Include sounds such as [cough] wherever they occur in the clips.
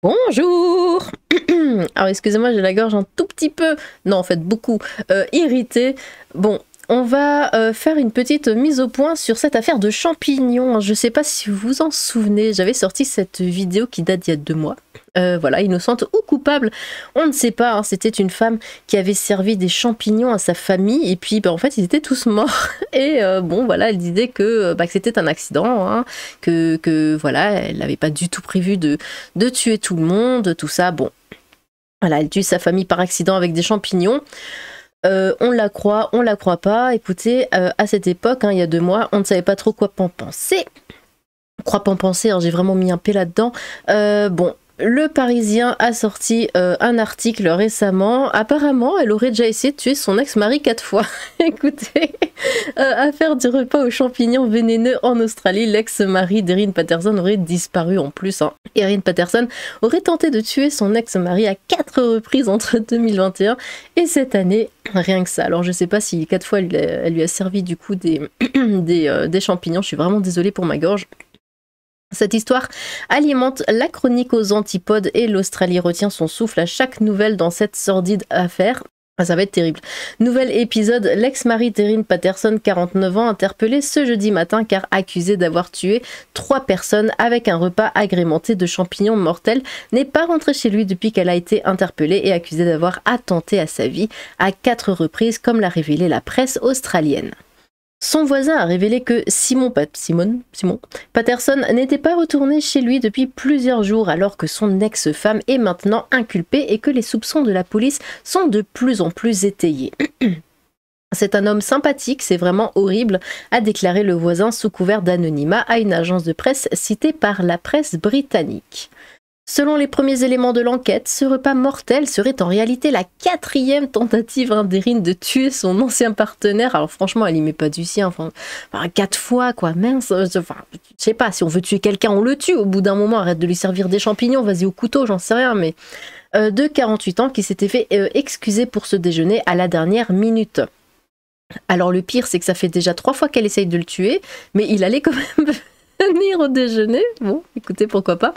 Bonjour [clears throat] Alors excusez-moi, j'ai la gorge un tout petit peu, non en fait beaucoup, euh, irritée. Bon, on va euh, faire une petite mise au point sur cette affaire de champignons. Je ne sais pas si vous vous en souvenez, j'avais sorti cette vidéo qui date d'il y a deux mois. Euh, voilà, innocente ou coupable, on ne sait pas. Hein. C'était une femme qui avait servi des champignons à sa famille et puis bah, en fait ils étaient tous morts. [laughs] Et euh, bon voilà, elle disait que, bah, c'était un accident, hein. que, voilà, elle n'avait pas du tout prévu de, de tuer tout le monde, tout ça. Bon, voilà, elle tue sa famille par accident avec des champignons. Euh, on la croit, on la croit pas. Écoutez, euh, à cette époque, hein, il y a deux mois, on ne savait pas trop quoi en penser. Croit en hein, penser, j'ai vraiment mis un P là-dedans. Euh, bon, le Parisien a sorti euh, un article récemment. Apparemment, elle aurait déjà essayé de tuer son ex-mari quatre fois. [laughs] Écoutez, à euh, affaire du repas aux champignons vénéneux en Australie, l'ex-mari d'Erin Patterson aurait disparu en plus. Hein. Erin Patterson aurait tenté de tuer son ex-mari à quatre reprises entre 2021 [laughs] et cette année. Rien que ça. Alors je sais pas si quatre fois elle, lui a servi du coup des, [clears throat] euh, des champignons. Je suis vraiment désolée pour ma gorge. Cette histoire alimente la chronique aux antipodes et l'Australie retient son souffle à chaque nouvelle dans cette sordide affaire. Ah, ça va être terrible. Nouvel épisode, l'ex-mari Terine Patterson, 49 ans, interpellée ce jeudi matin car accusée d'avoir tué trois personnes avec un repas agrémenté de champignons mortels, n'est pas rentré chez lui depuis qu'elle a été interpellée et accusée d'avoir attenté à sa vie à quatre reprises, comme l'a révélé la presse australienne. Son voisin a révélé que Simon, Patterson n'était pas retourné chez lui depuis plusieurs jours alors que son ex-femme est maintenant inculpée et que les soupçons de la police sont de plus en plus étayés. [clears throat] C'est un homme sympathique, c'est vraiment horrible, a déclaré le voisin sous couvert d'anonymat à une agence de presse citée par la presse britannique. Selon les premiers éléments de l'enquête, ce repas mortel serait en réalité la quatrième tentative d'Erin de tuer son ancien partenaire. Alors franchement, elle y met pas du sien. Enfin, quatre fois, quoi. Mince. Euh, enfin, je sais pas, si on veut tuer quelqu'un, on le tue. Au bout d'un moment, arrête de lui servir des champignons, vas-y au couteau, j'en sais rien, mais... Euh, de 48 ans qui s'était fait euh, excuser pour ce déjeuner à la dernière minute. Alors le pire, c'est que ça fait déjà trois fois qu'elle essaye de le tuer, mais il allait quand même venir au déjeuner. Bon, écoutez, pourquoi pas.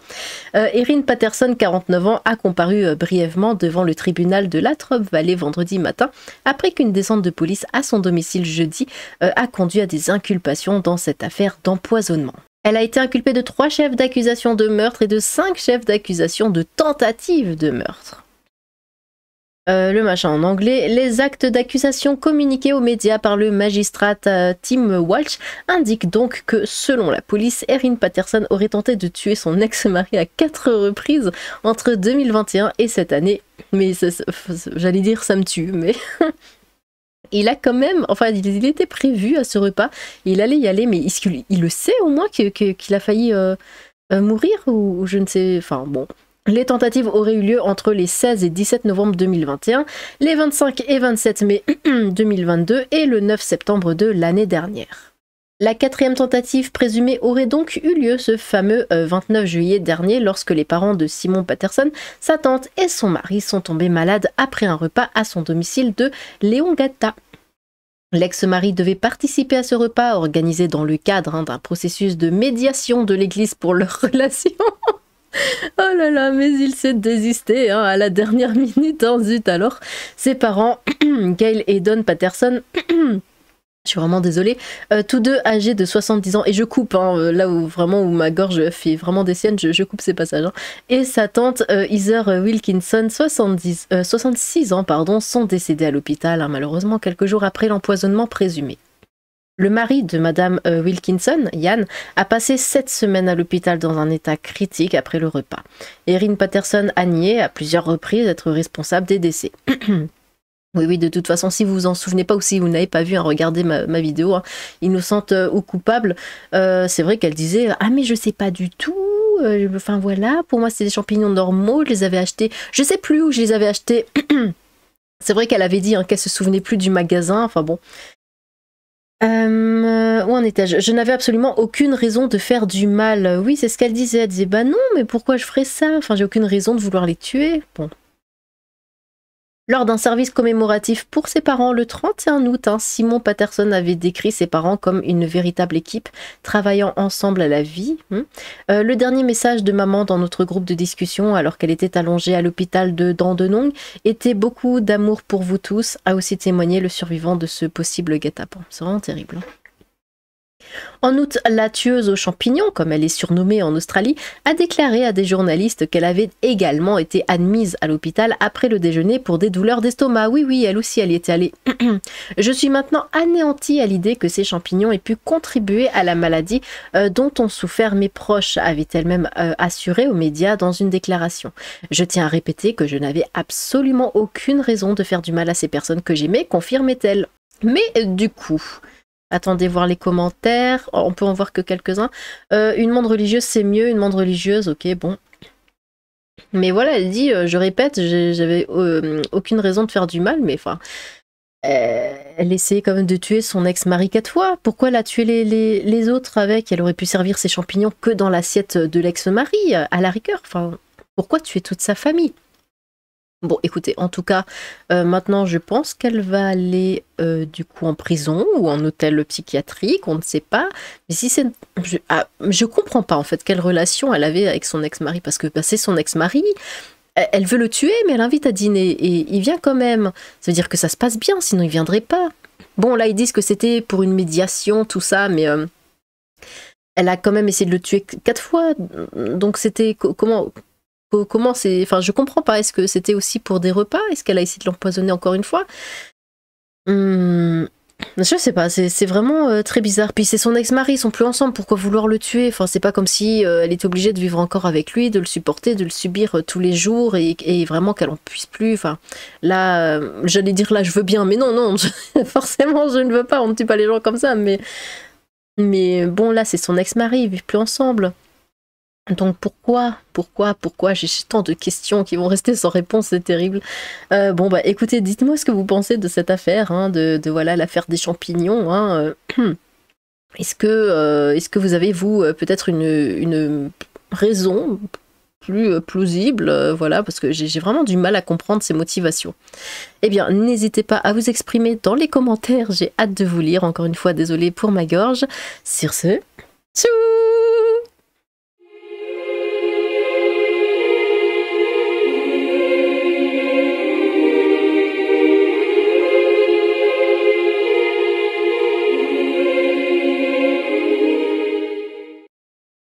Euh, Erin Patterson, 49 ans, a comparu euh, brièvement devant le tribunal de la Valley vendredi matin, après qu'une descente de police à son domicile jeudi euh, a conduit à des inculpations dans cette affaire d'empoisonnement. Elle a été inculpée de trois chefs d'accusation de meurtre et de cinq chefs d'accusation de tentative de meurtre. Euh, le machin en anglais, les actes d'accusation communiqués aux médias par le magistrat euh, Tim Walsh indiquent donc que, selon la police, Erin Patterson aurait tenté de tuer son ex-mari à quatre reprises entre 2021 et cette année. Mais j'allais dire ça me tue, mais... [laughs] il a quand même, enfin, il, était prévu à ce repas, il allait y aller, mais il, le sait au moins qu'il a failli euh, mourir ou je ne sais, enfin bon, les tentatives auraient eu lieu entre les 16 et 17 novembre 2021, les 25 et 27 mai 2022 [clears throat] et le 9 septembre de l'année dernière. La quatrième tentative présumée aurait donc eu lieu ce fameux 29 euh, juillet dernier lorsque les parents de Simon Patterson, sa tante et son mari sont tombés malades après un repas à son domicile de Léon-Gatta. L'ex-mari devait participer à ce repas organisé dans le cadre hein, d'un processus de médiation de l'Église pour leur [laughs] relation mais il s'est désisté hein, à la dernière minute, hein, alors. Ses parents, [clears throat] Gail et Don Patterson, [clears throat] Je suis vraiment désolée. Euh, tous deux âgés de 70 ans, et je coupe, hein, euh, là où vraiment où ma gorge fait vraiment des siennes, je, coupe ces passages. Hein. Et sa tante euh, Heather Wilkinson, 70, 66 ans, pardon, sont décédés à l'hôpital, malheureusement, quelques jours après l'empoisonnement présumé. Le mari de Madame euh, Wilkinson, Yann, a passé sept semaines à l'hôpital dans un état critique après le repas. Erin Patterson a nié à plusieurs reprises être responsable des décès. [clears throat] Oui, oui, de toute façon, si vous vous en souvenez pas ou si vous n'avez pas vu, hein, regardez ma, vidéo, hein. innocente euh, ou coupable, euh, c'est vrai qu'elle disait Ah, mais je sais pas du tout, enfin voilà, pour moi c'est des champignons normaux, je les avais achetés, je sais plus où je les avais achetés. [clears throat] C'est vrai qu'elle avait dit qu'elle hein, qu'elle se souvenait plus du magasin, enfin bon, Hum, euh, où en étais-je n'avais absolument aucune raison de faire du mal. Oui, c'est ce qu'elle disait. Elle disait Bah non, mais pourquoi je ferais ça Enfin, j'ai aucune raison de vouloir les tuer. Bon. Lors d'un service commémoratif pour ses parents le 31 août, hein, Simon Patterson avait décrit ses parents comme une véritable équipe travaillant ensemble à la vie. Hmm. Euh, le dernier message de maman dans notre groupe de discussion, alors qu'elle était allongée à l'hôpital de Dandenong, était beaucoup d'amour pour vous tous, a aussi témoigné le survivant de ce possible guet-apens. C'est vraiment hein, terrible. En août, la tueuse aux champignons, comme elle est surnommée en Australie, a déclaré à des journalistes qu'elle avait également été admise à l'hôpital après le déjeuner pour des douleurs d'estomac. Oui, oui, elle aussi, elle y était allée. [clears throat] Je suis maintenant anéantie à l'idée que ces champignons aient pu contribuer à la maladie euh, dont ont souffert mes proches, avait-elle même euh, assuré aux médias dans une déclaration. Je tiens à répéter que je n'avais absolument aucune raison de faire du mal à ces personnes que j'aimais, confirmait-elle. Mais euh, du coup, Attendez voir les commentaires. Oh, on peut en voir que quelques-uns. Euh, une monde religieuse, c'est mieux. Une monde religieuse, ok, bon. Mais voilà, elle dit, euh, je répète, j'avais euh, aucune raison de faire du mal, mais enfin... elle essayait quand même de tuer son ex-mari quatre fois. Pourquoi la tuer les, les, autres avec Elle aurait pu servir ses champignons que dans l'assiette de l'ex-mari, à la rigueur. Enfin, pourquoi tuer toute sa famille Bon, écoutez, en tout cas, euh, maintenant, je pense qu'elle va aller euh, du coup en prison ou en hôtel psychiatrique, on ne sait pas. Mais si c'est, je, ah, comprends pas en fait quelle relation elle avait avec son ex-mari parce que bah, c'est son ex-mari. Elle veut le tuer, mais elle invite à dîner et il vient quand même. Ça veut dire que ça se passe bien, sinon il viendrait pas. Bon, là, ils disent que c'était pour une médiation, tout ça, mais euh, elle a quand même essayé de le tuer quatre fois. Donc c'était comment Comment c'est. Enfin, je comprends pas. Est-ce que c'était aussi pour des repas Est-ce qu'elle a essayé de l'empoisonner encore une fois hmm, Je sais pas. C'est vraiment euh, très bizarre. Puis c'est son ex-mari, ils sont plus ensemble. Pourquoi vouloir le tuer Enfin, c'est pas comme si euh, elle était obligée de vivre encore avec lui, de le supporter, de le subir euh, tous les jours et, vraiment qu'elle en puisse plus. Enfin, là, j'allais dire là, je veux bien, mais non, non. [laughs] forcément, je ne veux pas. On ne tue pas les gens comme ça, mais. Mais bon, là, c'est son ex-mari, ils vivent plus ensemble. Donc pourquoi, pourquoi, pourquoi j'ai tant de questions qui vont rester sans réponse, c'est terrible. Euh, bon bah écoutez, dites-moi ce que vous pensez de cette affaire, hein, de, voilà l'affaire des champignons. Hein, euh. [clears throat] est-ce que, euh, est-ce que vous avez vous peut-être une, raison plus plausible, voilà, parce que j'ai vraiment du mal à comprendre ces motivations. Eh bien, n'hésitez pas à vous exprimer dans les commentaires, j'ai hâte de vous lire, encore une fois, désolé pour ma gorge. Sur ce, tchou